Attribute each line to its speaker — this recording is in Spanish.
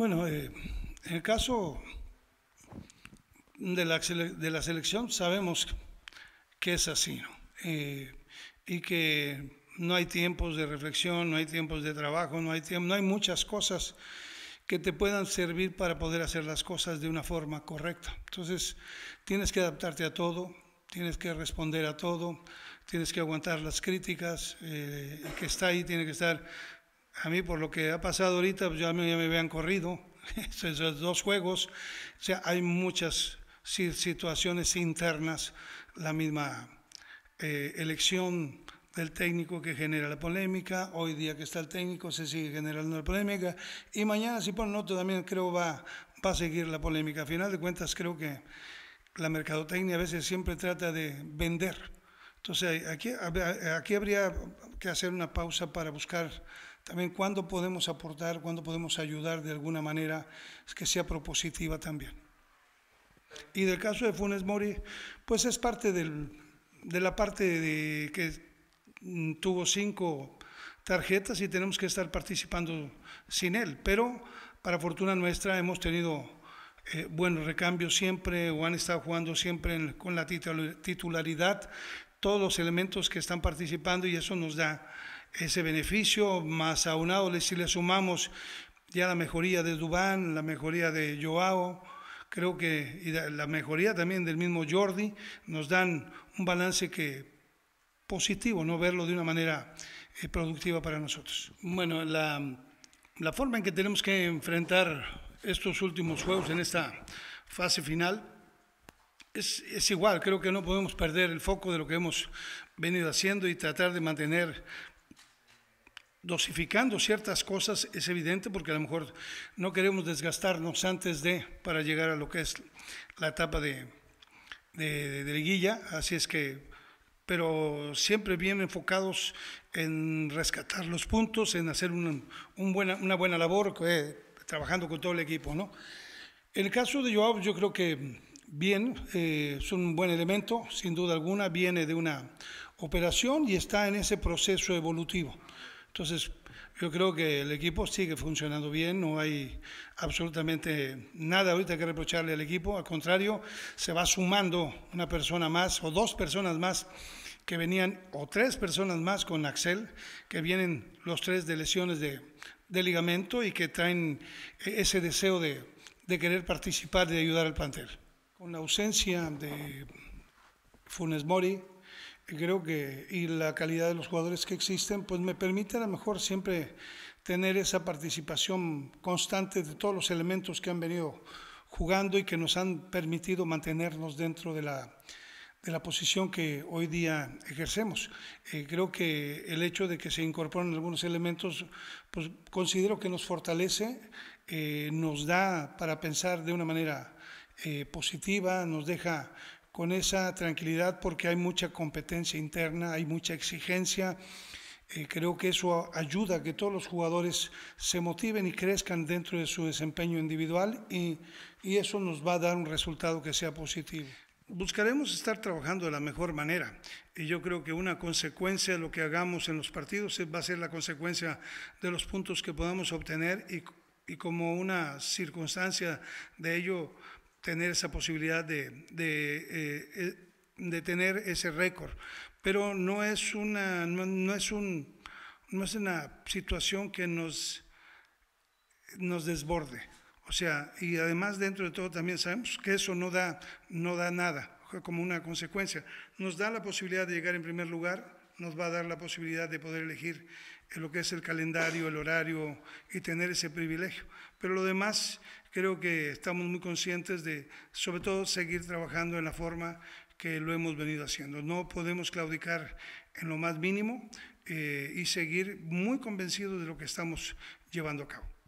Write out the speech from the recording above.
Speaker 1: Bueno, eh, en el caso de la, selección sabemos que es así, eh, y que no hay tiempos de reflexión, no hay tiempos de trabajo, no hay tiempo, no hay muchas cosas que te puedan servir para poder hacer las cosas de una forma correcta. Entonces, tienes que adaptarte a todo, tienes que responder a todo, tienes que aguantar las críticas, eh, que está ahí tiene que estar a mí, por lo que ha pasado ahorita, pues, ya me, ya habían corrido. Esos dos juegos. O sea, hay muchas situaciones internas. La misma eh, elección del técnico que genera la polémica. Hoy día que está el técnico se sigue generando la polémica. Y mañana, si ponen otro, también creo va, va a seguir la polémica. A final de cuentas, creo que la mercadotecnia a veces siempre trata de vender. Entonces, aquí habría que hacer una pausa para buscar también cuándo podemos aportar, cuándo podemos ayudar de alguna manera que sea propositiva también. Y del caso de Funes Mori, pues es parte del, de la parte de que mm, tuvo cinco tarjetas y tenemos que estar participando sin él. Pero para fortuna nuestra hemos tenido eh, buenos recambios siempre o han estado jugando siempre con la titularidad todos los elementos que están participando y eso nos da ese beneficio, más aunado si le sumamos ya la mejoría de Dubán, la mejoría de Joao, creo que la mejoría también del mismo Jordi, nos dan un balance que positivo, no verlo de una manera eh, productiva para nosotros. Bueno, la, la forma en que tenemos que enfrentar estos últimos juegos en esta fase final es, es, igual, creo que no podemos perder el foco de lo que hemos venido haciendo y tratar de mantener dosificando ciertas cosas es evidente porque a lo mejor no queremos desgastarnos antes de para llegar a lo que es la etapa de, de, liguilla, así es que pero siempre bien enfocados en rescatar los puntos, en hacer un, buena, una buena labor eh, trabajando con todo el equipo. ¿no? En el caso de Joao, yo creo que Bien, eh, es un buen elemento, sin duda alguna, viene de una operación y está en ese proceso evolutivo. Entonces, yo creo que el equipo sigue funcionando bien, no hay absolutamente nada ahorita que reprocharle al equipo, al contrario, se va sumando una persona más o dos personas más que venían, o tres personas más con Axel, que vienen los tres de lesiones de, ligamento y que traen e-, ese deseo de, querer participar, de ayudar al plantel con la ausencia de Funes Mori, creo que y la calidad de los jugadores que existen, pues me permite a lo mejor siempre tener esa participación constante de todos los elementos que han venido jugando y que nos han permitido mantenernos dentro de la, de posición que hoy día ejercemos. Eh, creo que el hecho de que se incorporen algunos elementos, pues considero que nos fortalece, eh, nos da para pensar de una manera eh, positiva, nos deja con esa tranquilidad porque hay mucha competencia interna, hay mucha exigencia. Eh, creo que eso ayuda a que todos los jugadores se motiven y crezcan dentro de su desempeño individual y, eso nos va a dar un resultado que sea positivo. Buscaremos estar trabajando de la mejor manera y yo creo que una consecuencia de lo que hagamos en los partidos va a ser la consecuencia de los puntos que podamos obtener y, y como una circunstancia de ello tener esa posibilidad de, de, eh, eh, de tener ese récord. Pero no es, una, no, es un, no es una situación que nos, nos desborde. O sea, y además dentro de todo también sabemos que eso no da, no da nada como una consecuencia. Nos da la posibilidad de llegar en primer lugar, nos va a dar la posibilidad de poder elegir lo que es el calendario, el horario y tener ese privilegio. Pero lo demás creo que estamos muy conscientes de, sobre todo, seguir trabajando en la forma que lo hemos venido haciendo. No podemos claudicar en lo más mínimo eh, y seguir muy convencidos de lo que estamos llevando a cabo.